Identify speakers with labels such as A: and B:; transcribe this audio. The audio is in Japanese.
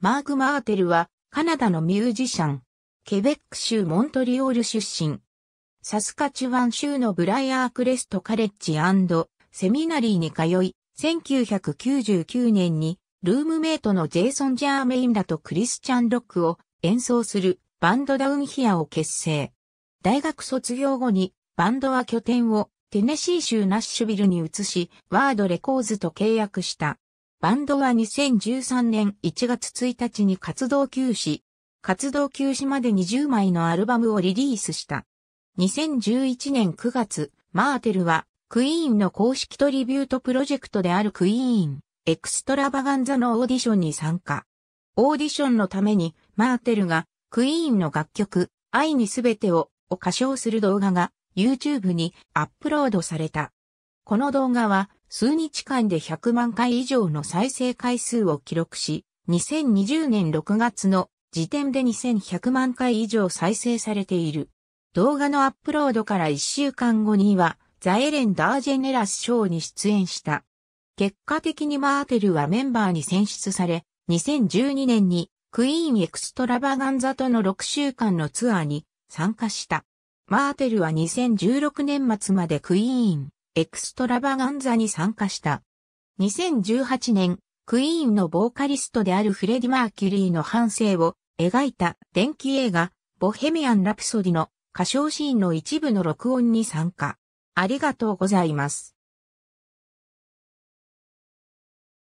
A: マーク・マーテルは、カナダのミュージシャン。ケベック州モントリオール出身。サスカチュワン州のブライアークレストカレッジセミナリーに通い、1999年にルームメイトのジェイソン・ジャーメインらとクリスチャン・ロックを演奏するバンドダウンヒアを結成。大学卒業後にバンドは拠点をテネシー州ナッシュビルに移し、ワードレコーズと契約した。バンドは2013年1月1日に活動休止。活動休止まで20枚のアルバムをリリースした。2011年9月、マーテルは、クイーンの公式トリビュートプロジェクトであるクイーン、エクストラバガンザのオーディションに参加。オーディションのために、マーテルが、クイーンの楽曲、愛にすべてを、を歌唱する動画が、YouTube にアップロードされた。この動画は、数日間で100万回以上の再生回数を記録し、2020年6月の時点で2100万回以上再生されている。動画のアップロードから1週間後には、ザ・エレン・ダージェネラス賞に出演した。結果的にマーテルはメンバーに選出され、2012年にクイーン・エクストラバガンザとの6週間のツアーに参加した。マーテルは2016年末までクイーン、エクストラバガンザに参加した。2018年、クイーンのボーカリストであるフレディ・マーキュリーの反省を描いた電気映画、ボヘミアン・ラプソディの歌唱シーンの一部の録音に参加。ありがとうございます。